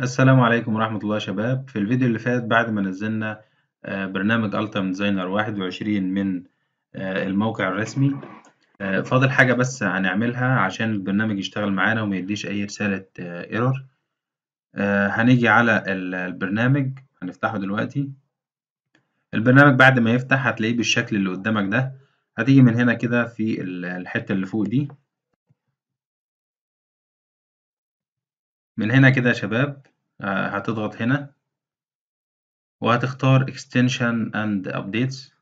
السلام عليكم ورحمة الله يا شباب في الفيديو اللي فات بعد ما نزلنا آه، برنامج ألتم ديزاينر 21 من آه، الموقع الرسمي آه، فاضل حاجة بس هنعملها عشان البرنامج يشتغل معانا وما يديش أي رسالة ايرور هنيجي على البرنامج هنفتحه دلوقتي البرنامج بعد ما يفتح هتلاقيه بالشكل اللي قدامك ده هتيجي من هنا كده في الحتة اللي فوق دي من هنا كده يا شباب آه، هتضغط هنا وهتختار extension and updates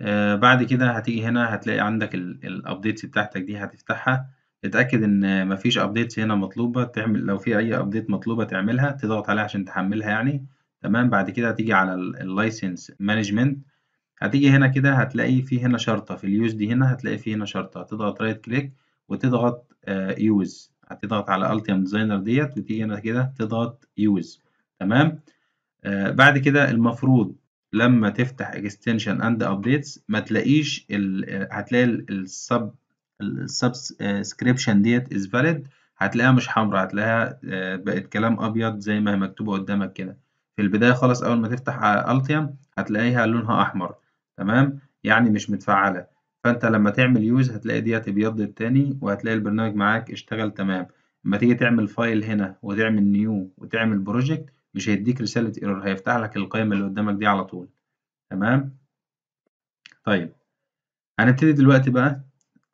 آه، بعد كده هتيجي هنا هتلاقي عندك الابديتس بتاعتك دي هتفتحها تتأكد إن مفيش أبديتس هنا مطلوبة تعمل لو في أي أبديت مطلوبة تعملها تضغط عليها عشان تحملها يعني تمام بعد كده هتيجي على اللايسنس مانجمنت هتيجي هنا كده هتلاقي في هنا شرطة في اليوز دي هنا هتلاقي في هنا شرطة هتضغط رايت كليك وتضغط يوز آه، هتضغط على التيم ديزاينر ديت وتيجي هنا كده تضغط يوز تمام آه، بعد كده المفروض لما تفتح اكستنشن اند ابديتس ما تلاقيش ال آه، هتلاقي السب السبسكريبشن ديت از فاليد هتلاقيها مش حمراء هتلاقيها بقت كلام ابيض زي ما هي مكتوبه قدامك كده في البدايه خالص اول ما تفتح التيم هتلاقيها لونها احمر تمام يعني مش متفعله فانت لما تعمل يوز هتلاقي ديت ابيض التاني وهتلاقي البرنامج معاك اشتغل تمام اما تيجي تعمل فايل هنا وتعمل نيو وتعمل بروجكت مش هيديك رسالة ايرور هيفتح لك القائمة اللي قدامك دي على طول تمام طيب هنبتدي دلوقتي بقى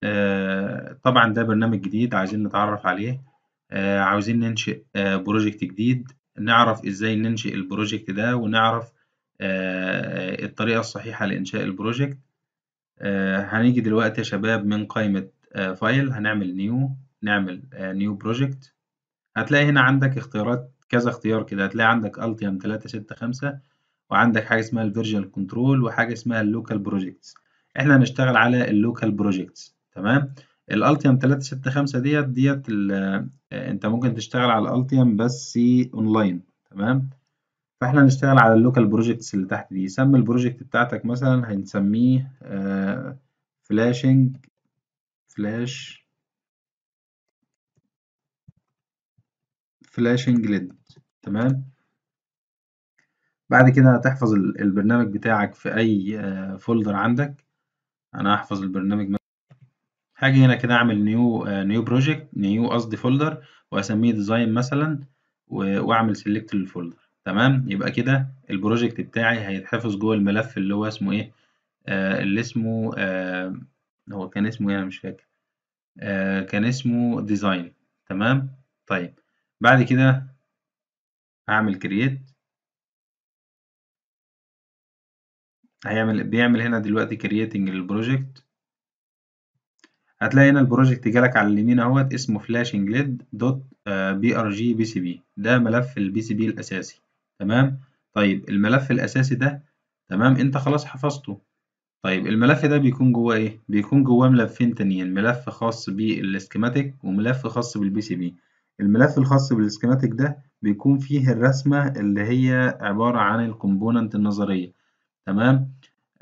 آه، طبعا ده برنامج جديد عايزين نتعرف عليه آه، عاوزين ننشئ بروجكت آه، جديد نعرف ازاي ننشئ البروجكت ده ونعرف الطريقة الصحيحة لإنشاء البروجكت آه، هنيجي دلوقتي يا شباب من قائمة آه، فايل هنعمل نيو نعمل نيو آه، بروجكت هتلاقي هنا عندك اختيارات كذا اختيار كده هتلاقي عندك التيم 365 وعندك حاجه اسمها الفيرجن كنترول وحاجه اسمها اللوكال بروجكتس احنا هنشتغل على اللوكال بروجكتس تمام الالتيم 365 ديت ديت انت ممكن تشتغل على الالتيم بس اونلاين تمام فاحنا هنشتغل على اللوكال بروجكتس اللي تحت دي سمي البروجكت بتاعتك مثلا هنسميه فلاشنج فلاش فلاشنج ليد تمام بعد كده هتحفظ البرنامج بتاعك في اي فولدر آه، عندك انا هحفظ البرنامج مثلا هاجي هنا كده اعمل نيو نيو بروجكت نيو قصدي فولدر واسميه ديزاين مثلا واعمل سيلكت للفولدر تمام يبقى كده البروجكت بتاعي هيتحفظ جوه الملف اللي هو اسمه ايه آه اللي اسمه آه هو كان اسمه ايه انا مش فاكر آه كان اسمه ديزاين تمام طيب بعد كده هعمل كرييت هيعمل بيعمل هنا دلوقتي كرييتنج للبروجكت هتلاقي هنا البروجكت جالك على اليمين اهوت اسمه flashing دوت بي ار جي بي سي بي ده ملف البي سي بي الاساسي تمام طيب الملف الأساسي ده تمام أنت خلاص حفظته طيب الملف ده بيكون جواه إيه؟ بيكون جواه ملفين تانيين ملف خاص بالسكيماتيك وملف خاص بالبي سي بي الملف الخاص بالسكيماتيك ده بيكون فيه الرسمة اللي هي عبارة عن الكومبوننت النظرية تمام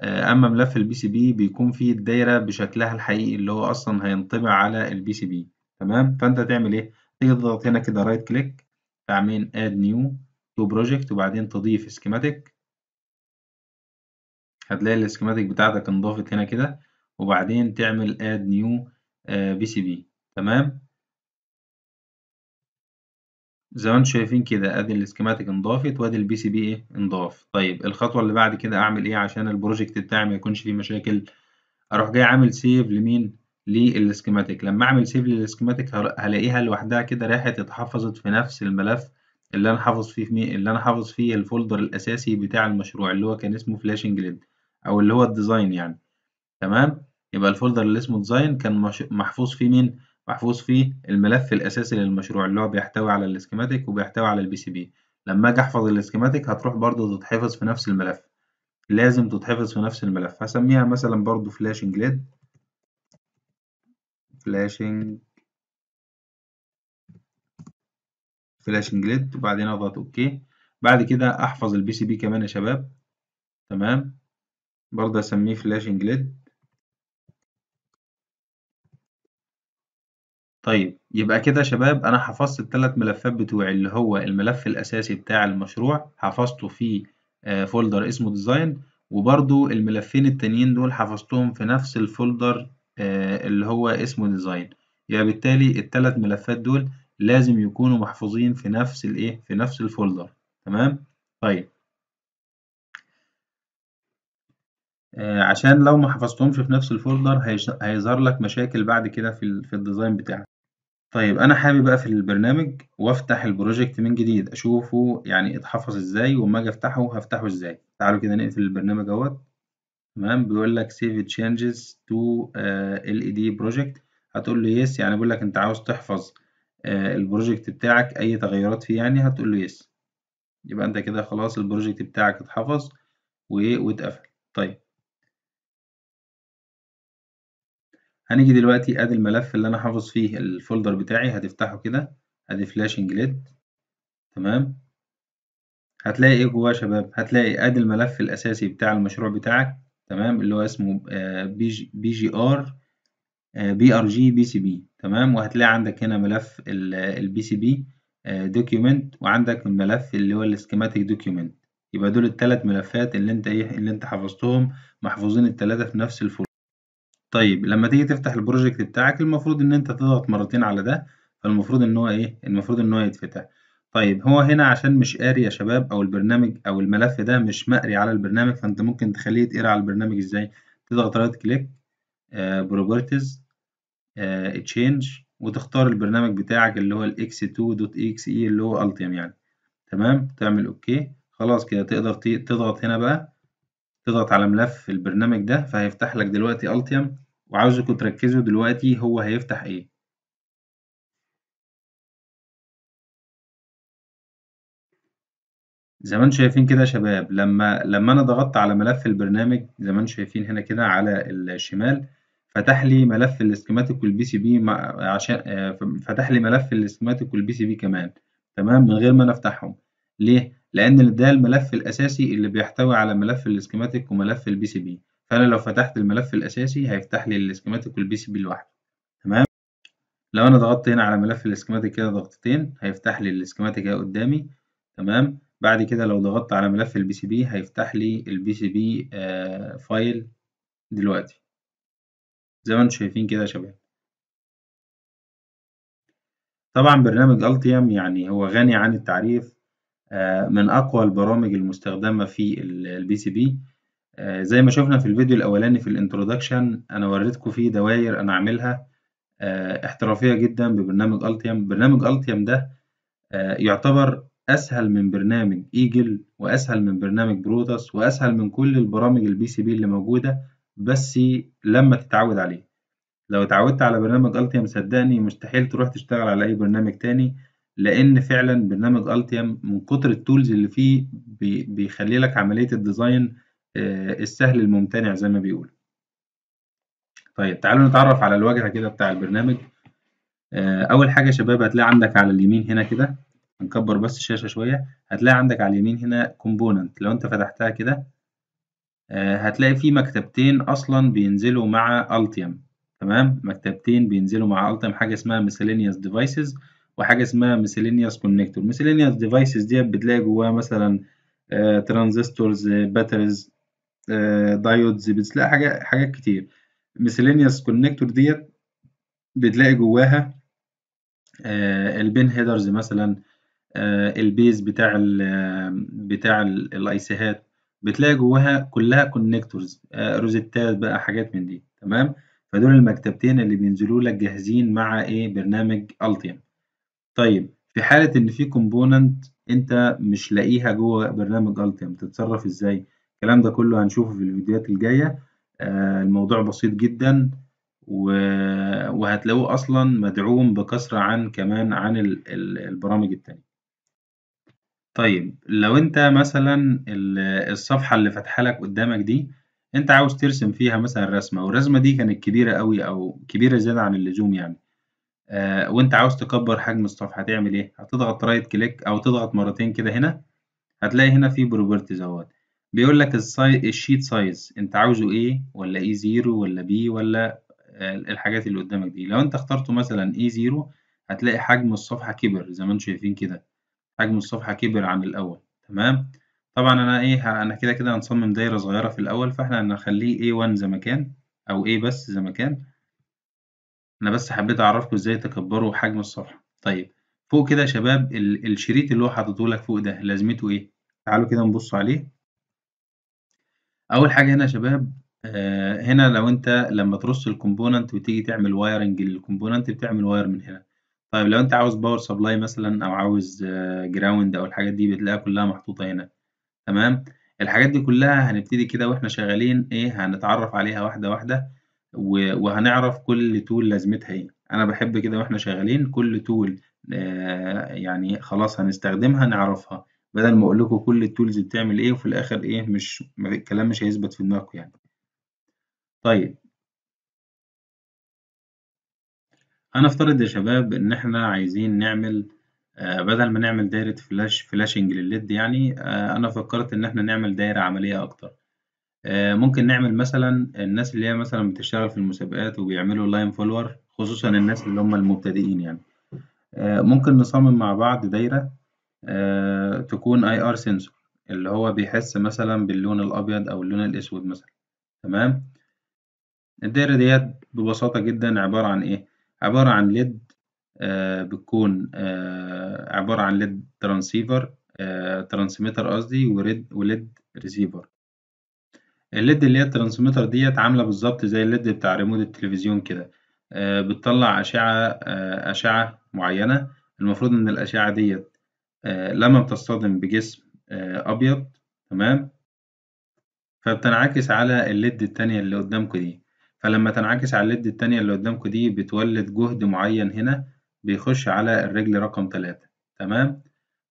آه، أما ملف البي سي بي بيكون فيه الدايرة بشكلها الحقيقي اللي هو أصلا هينطبع على البي سي بي تمام فأنت تعمل إيه؟ تيجي تضغط هنا كده رايت كليك تعمل اد نيو تو بروجكت وبعدين تضيف سكيماتيك هتلاقي السكيماتيك بتاعتك انضافت هنا كده وبعدين تعمل اد نيو بي سي بي تمام زي ما انتم شايفين كده ادي السكيماتيك انضافت وادي البي سي بي ايه انضاف طيب الخطوه اللي بعد كده اعمل ايه عشان البروجكت بتاعي ما يكونش فيه مشاكل اروح جاي عامل سيف لمين للسكيماتيك لما اعمل سيف للسكيماتيك هلاقيها لوحدها كده راحت اتحفظت في نفس الملف اللي انا حافظ فيه مين اللي انا حافظ فيه الفولدر الاساسي بتاع المشروع اللي هو كان اسمه فلاشنج ليد او اللي هو الديزاين يعني تمام يبقى الفولدر اللي اسمه ديزاين كان محفوظ فيه مين محفوظ فيه الملف الاساسي للمشروع اللي هو بيحتوي على الاسكيماتيك وبيحتوي على البي سي بي لما اجي احفظ الاسكيماتيك هتروح برضه تتحفظ في نفس الملف لازم تتحفظ في نفس الملف هسميها مثلا برضه فلاشنج ليد فلاشنج فلاش انجلت وبعدين اضغط اوكي بعد كده احفظ البي سي بي كمان يا شباب تمام برضه اسميه فلاش انجلت طيب يبقى كده يا شباب انا حفظت الثلاث ملفات بتوعي اللي هو الملف الاساسي بتاع المشروع حفظته في آه، فولدر اسمه ديزاين وبرضو الملفين التانيين دول حفظتهم في نفس الفولدر آه، اللي هو اسمه ديزاين يبقى بالتالي الثلاث ملفات دول لازم يكونوا محفوظين في نفس الايه في نفس الفولدر تمام طيب آه عشان لو ما حفظتهمش في نفس الفولدر هيظهر لك مشاكل بعد كده في في الديزاين بتاعك طيب انا حابب اقفل البرنامج وافتح البروجكت من جديد اشوفه يعني اتحفظ ازاي وما اجي افتحه هفتحه ازاي تعالوا كده نقفل البرنامج اهوت تمام بيقول لك save changes to uh, آه، LED project هتقول له يس يعني بيقول لك انت عاوز تحفظ آه، البروجكت بتاعك اي تغيرات فيه يعني هتقول له يس يبقى انت كده خلاص البروجكت بتاعك اتحفظ واتقفل طيب هنيجي دلوقتي ادي الملف اللي انا حافظ فيه الفولدر بتاعي هتفتحه كده ادي فلاشنج ليد تمام هتلاقي ايه جواه يا شباب هتلاقي ادي الملف الاساسي بتاع المشروع بتاعك تمام اللي هو اسمه آه، بي جي, بي جي ار بي ار جي بي سي بي تمام وهتلاقي عندك هنا ملف البي سي بي دوكيومنت وعندك الملف اللي هو السكيماتيك دوكيومنت يبقى دول الثلاث ملفات اللي انت ايه اللي انت حفظتهم محفوظين الثلاثه في نفس الفولدر طيب لما تيجي تفتح البروجكت بتاعك المفروض ان انت تضغط مرتين على ده فالمفروض ان هو ايه المفروض ان هو يتفتح طيب هو هنا عشان مش قاري يا شباب او البرنامج او الملف ده مش مقري على البرنامج فانت ممكن تخليه يتقرا على البرنامج ازاي تضغط رايت كليك بروبرتيز آه، تشينج آه، وتختار البرنامج بتاعك اللي هو الاكس 2.exe اللي هو التيم يعني تمام تعمل اوكي خلاص كده تقدر تضغط هنا بقى تضغط على ملف البرنامج ده فهيفتح لك دلوقتي التيم وعاوزكم تركزوا دلوقتي هو هيفتح ايه زي ما انتم شايفين كده يا شباب لما لما انا ضغطت على ملف البرنامج زي ما انتم شايفين هنا كده على الشمال فتح لي ملف الاسكيماتيك والبي سي بي عشان آه، فتح لي ملف الاسكيماتيك والبي سي بي كمان تمام من غير ما انا افتحهم ليه لان ده الملف الاساسي اللي بيحتوي على ملف الاسكيماتيك وملف البي سي بي فانا لو فتحت الملف الاساسي هيفتح لي الاسكيماتيك والبي سي بي لوحده تمام لو انا ضغطت هنا على ملف الاسكيماتيك كده ضغطتين هيفتح لي الاسكيماتيك اهي قدامي تمام بعد كده لو ضغطت على ملف البي سي بي هيفتح لي البي سي بي فايل دلوقتي زي ما انتم شايفين كده يا شباب طبعا برنامج التيام يعني هو غني عن التعريف آه، من اقوى البرامج المستخدمه في البي سي بي زي ما شفنا في الفيديو الاولاني في الانترودكشن انا وريتكم فيه دواير انا عاملها آه، احترافيه جدا ببرنامج التيام برنامج التيام ده آه، يعتبر اسهل من برنامج ايجل واسهل من برنامج بروتاس واسهل من كل البرامج البي سي بي اللي موجوده بس لما تتعود عليه لو اتعودت على برنامج التيم صدقني مستحيل تروح تشتغل على اي برنامج تاني لان فعلا برنامج التيم من كتر التولز اللي فيه بيخلي لك عمليه الديزاين آه، السهل الممتنع زي ما بيقولوا طيب تعالوا نتعرف على الواجهه كده بتاع البرنامج آه، اول حاجه يا شباب هتلاقي عندك على اليمين هنا كده هنكبر بس الشاشه شويه هتلاقي عندك على اليمين هنا كومبوننت لو انت فتحتها كده آه، هتلاقي في مكتبتين اصلا بينزلوا مع التيم تمام مكتبتين بينزلوا مع التيم حاجه اسمها miscellaneous ديفايسز وحاجه اسمها miscellaneous كونكتور miscellaneous ديفايسز ديت بتلاقي جواها مثلا ترانزستورز باتريز دايودز بتلاقي حاجه حاجات كتير miscellaneous كونكتور ديت بتلاقي جواها آه، البين هيدرز مثلا آه، البيز بتاع الـ بتاع الايسيهات بتلاقي جواها كلها كونكتورز آه، روزيتات بقى حاجات من دي تمام فدول المكتبتين اللي بينزلوا لك جاهزين مع ايه برنامج التيم طيب في حاله ان في كومبوننت انت مش لاقيها جوه برنامج التيم تتصرف ازاي الكلام ده كله هنشوفه في الفيديوهات الجايه آه، الموضوع بسيط جدا وهتلاقوه اصلا مدعوم بكثره عن كمان عن البرامج التانية طيب لو أنت مثلًا الصفحة اللي فاتحة لك قدّامك دي، أنت عاوز ترسم فيها مثلًا رسمة والرسمة دي كانت كبيرة أوي أو كبيرة زيادة عن اللزوم يعني، آه وأنت عاوز تكبّر حجم الصفحة هتعمل إيه؟ هتضغط رايت كليك أو تضغط مرتين كده هنا، هتلاقي هنا في بروبرتيز اهوت بيقول لك الشيت سايز أنت عاوزه ايه ولا اي زيرو ولا بي ولا آه، الحاجات اللي قدّامك دي، لو أنت اخترته مثلا اي زيرو هتلاقي حجم الصفحة كِبِر زي ما أنتم شايفين كده. حجم الصفحة كبر عن الأول تمام طبعا أنا إيه أنا كده كده هنصمم دايرة صغيرة في الأول فإحنا هنخليه A1 زي ما كان أو A بس زي ما كان أنا بس حبيت أعرفكم إزاي تكبروا حجم الصفحة طيب فوق كده يا شباب ال الشريط اللي هو حاططهولك فوق ده لازمته إيه تعالوا كده نبص عليه أول حاجة هنا يا شباب آه، هنا لو أنت لما ترص الكومبوننت وتيجي تعمل وايرنج للكومبوننت بتعمل واير من هنا طيب لو أنت عاوز باور سبلاي مثلًا أو عاوز جراوند آه، أو الحاجات دي بتلاقيها كلها محطوطة هنا، تمام؟ الحاجات دي كلها هنبتدي كده وإحنا شغالين إيه هنتعرف عليها واحدة واحدة وهنعرف كل تول لازمتها إيه، أنا بحب كده وإحنا شغالين كل تول آه، يعني خلاص هنستخدمها نعرفها، بدل ما أقول لكم كل التولز بتعمل إيه وفي الآخر إيه مش الكلام مش هيثبت في دماغكم يعني. طيب. هنفترض يا شباب إن إحنا عايزين نعمل آه، بدل ما نعمل دايرة فلاش فلاشنج للليد يعني آه، أنا فكرت إن إحنا نعمل دايرة عملية أكتر آه، ممكن نعمل مثلا الناس اللي هي مثلا بتشتغل في المسابقات وبيعملوا لاين فولور خصوصا الناس اللي هم المبتدئين يعني آه، ممكن نصمم مع بعض دايرة آه، تكون اي ار سنسور اللي هو بيحس مثلا باللون الابيض او اللون الاسود مثلا تمام الدايرة ديت ببساطة جدا عبارة عن ايه عبارة عن ليد آه، بتكون آه، عبارة عن ليد ترانسيفر ترانسميتر قصدي وريد وليد ريسيفر الليد اللي هي الترانسميتر ديت عاملة بالظبط زي الليد بتاع ريموت التلفزيون كده آه، بتطلع أشعة أشعة معينة المفروض إن الأشعة ديت لما بتصطدم بجسم أبيض تمام فبتنعكس على الليد التانية اللي قدامكم دي فلما تنعكس على الليد التانية اللي قدامكم دي بتولد جهد معين هنا بيخش على الرجل رقم تلاتة تمام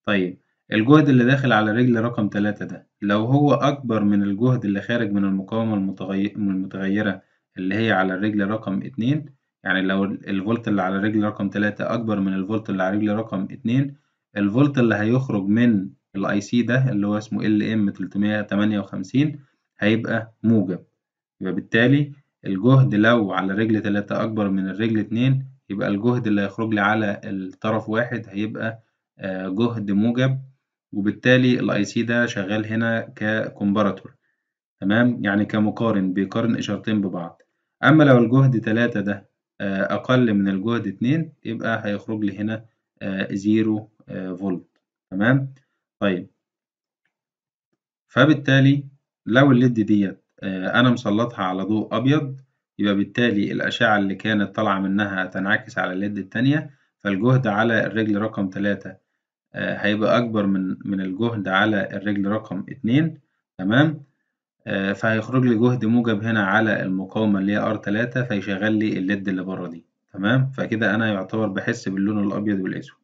طيب الجهد اللي داخل على رجل رقم تلاتة ده لو هو أكبر من الجهد اللي خارج من المقاومة المتغيرة اللي هي على الرجل رقم اتنين يعني لو الفولت اللي على رجل رقم تلاتة أكبر من الفولت اللي على رجل رقم اتنين الفولت اللي هيخرج من الاي سي ده اللي هو اسمه ال ام 358 هيبقى موجب يبقى بالتالي الجهد لو على الرجل تلاتة أكبر من الرجل اتنين يبقى الجهد اللي هيخرج لي على الطرف واحد هيبقى آه، جهد موجب وبالتالي الاي سي ده شغال هنا ككومباراتور تمام يعني كمقارن بيقارن إشارتين ببعض أما لو الجهد تلاتة ده آه، أقل من الجهد اتنين يبقى هيخرج لي هنا آه، زيرو فولت تمام طيب فبالتالي لو الليد ديت آه، أنا مسلطها على ضوء أبيض يبقى بالتالي الأشعة اللي كانت طالعة منها هتنعكس على اليد التانية فالجهد على الرجل رقم تلاتة آه، هيبقى أكبر من من الجهد على الرجل رقم اتنين تمام آه، فهيخرج لي جهد موجب هنا على المقاومة اللي هي R3 فيشغل لي الليد اللي بره دي تمام فكده أنا يعتبر بحس باللون الأبيض والأسود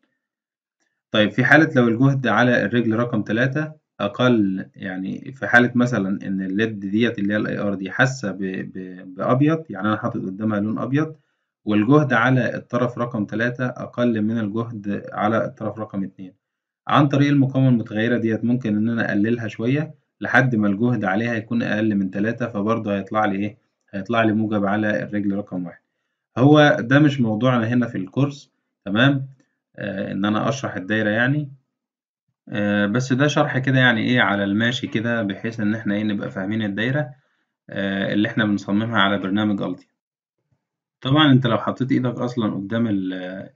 طيب في حالة لو الجهد على الرجل رقم تلاتة اقل يعني في حاله مثلا ان الليد ديت اللي هي الاي ار دي حاسه بابيض يعني انا حاطط قدامها لون ابيض والجهد على الطرف رقم 3 أقل من الجهد على الطرف رقم اتنين عن طريق المقاومة المتغيرة ديت ممكن إن أنا أقللها شوية لحد ما الجهد عليها يكون أقل من 3 فبرضه هيطلع لي إيه؟ هيطلع لي موجب على الرجل رقم واحد هو ده مش موضوعنا هنا في الكورس تمام آه إن أنا أشرح الدايرة يعني آه، بس ده شرح كده يعني إيه على الماشي كده، بحيث إن إحنا إيه، نبقى فاهمين الدايرة آآ آه، اللي إحنا بنصممها على برنامج الدي طبعًا أنت لو حطيت إيدك أصلًا قدّام ال آآ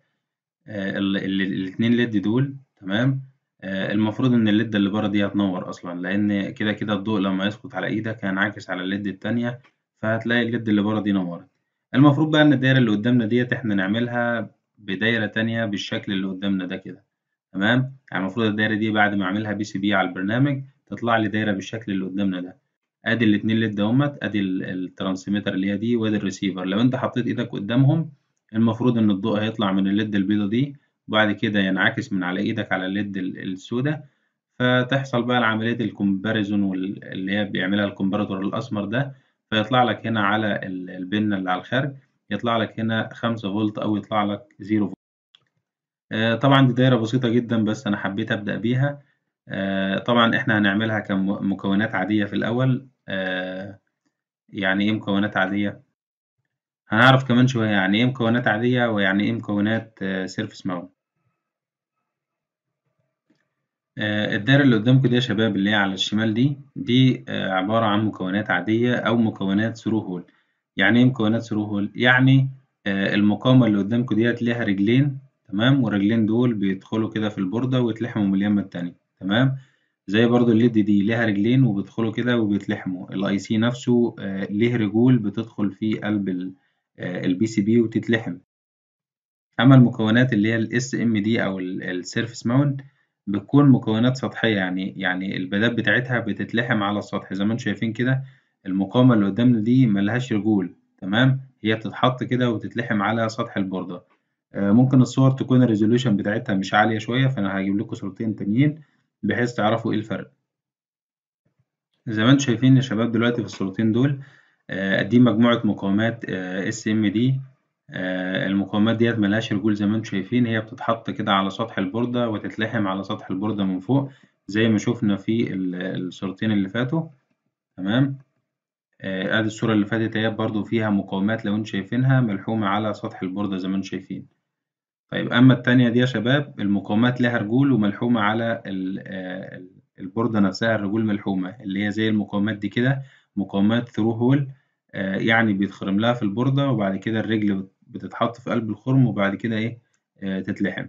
آه، ال الاتنين LED دول تمام، آآ المفروض إن الليد اللي برّه دي هتنوّر أصلًا، لإن كده، كده الضوء لمّا يسقط على إيدك هينعكس على الليد التانية، فهتلاقي الليد اللي برّه دي نوّرت. المفروض بقى إن الدايرة اللي قدّامنا ديت إحنا نعملها بدايرة تانية بالشكل اللي قدّامنا ده كده. تمام يعني المفروض الدايره دي بعد ما اعملها بي سي بي على البرنامج تطلع لي دايره بالشكل اللي قدامنا ده ادي الاثنين ليد دهمت ادي الترانسميتر اللي هي دي وادي الريسيفر لو انت حطيت ايدك قدامهم المفروض ان الضوء هيطلع من الليد البيضه دي وبعد كده ينعكس من على ايدك على الليد السوداء فتحصل بقى العمليه الكومباريزون اللي هي بيعملها الكومباراتور الاسمر ده فيطلع لك هنا على البنه اللي على الخارج يطلع لك هنا 5 فولت او يطلع لك 0 فولت آه، طبعًا دي دايرة بسيطة جدًا، بس أنا حبيت أبدأ بيها. آه، طبعًا إحنا هنعملها كمكونات عادية في الأول. آه، يعني إيه مكونات عادية؟ هنعرف كمان شوية يعني إيه مكونات عادية، ويعني إيه مكونات surface mount. الدايرة اللي قدامكم دي يا شباب اللي هي على الشمال دي، دي دي عبارة عن مكونات عادية أو مكونات ثرو هول يعني إيه مكونات ثرو هول؟ يعني المقاومة اللي قدامكم ديت ليها رجلين تمام والرجلين دول بيدخلوا كده في البوردة ويتلحموا من اليمة التانية تمام زي برضو الليد دي ليها رجلين وبيدخلوا كده وبيتلحموا الاي سي نفسه آه، ليه رجول بتدخل في قلب البي سي بي وتتلحم اما المكونات اللي هي الاس ام دي او السيرفس ماونت بتكون مكونات سطحية يعني يعني البدات بتاعتها بتتلحم على السطح زي ما انتم شايفين كده المقاومة اللي قدامنا دي ملهاش رجول تمام هي بتتحط كده وتتلحم على سطح البوردة آه، ممكن الصور تكون الريزوليوشن بتاعتها مش عالية شوية فأنا هجيب لكم صورتين تانيين بحيث تعرفوا إيه الفرق زي ما انتم شايفين يا شباب دلوقتي في الصورتين دول آه، دي إيه مجموعة مقاومات اس ام دي المقاومات ديت ملهاش رجول زي ما انتم شايفين هي بتتحط كده على سطح البوردة وتتلحم على سطح البوردة من فوق زي ما شفنا في الصورتين اللي فاتوا تمام ادي آه، الصورة اللي فاتت اهي برضو فيها مقاومات لو انتم شايفينها ملحومة على سطح البوردة زي ما انتم شايفين طيب أما التانية دي يا شباب المقاومات لها رجول وملحومة على آه، البوردة نفسها الرجول ملحومة اللي هي زي المقاومات دي كده مقاومات ثرو هول آه، يعني بيتخرم لها في البوردة وبعد كده الرجل بتتحط في قلب الخرم وبعد كده إيه آه، تتلحم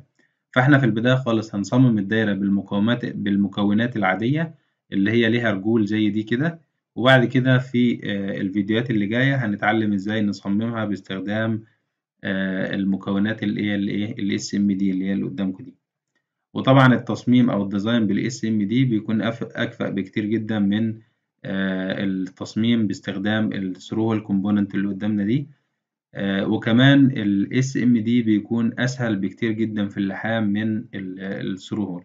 فإحنا في البداية خالص هنصمم الدايرة بالمقاومات بالمكونات العادية اللي هي ليها رجول زي دي كده وبعد كده في الفيديوهات اللي جاية هنتعلم إزاي نصممها باستخدام آه، المكونات اللي هي الايه الاس ام دي اللي هي اللي قدامكم دي وطبعا التصميم او الديزاين بالاس ام دي بيكون اكفأ بكتير جدا من آه، التصميم باستخدام الثرو كومبوننت اللي قدامنا دي آه، وكمان الاس ام دي بيكون اسهل بكتير جدا في اللحام من الثرو هول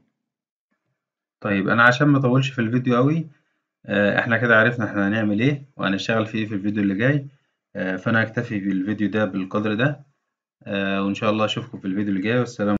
طيب انا عشان ما اطولش في الفيديو قوي احنا كده عرفنا احنا هنعمل ايه وهنشتغل في ايه في الفيديو اللي جاي آه، فأنا هكتفي بالفيديو ده بالقدر ده آه، وإن شاء الله أشوفكم في الفيديو اللي جاي والسلام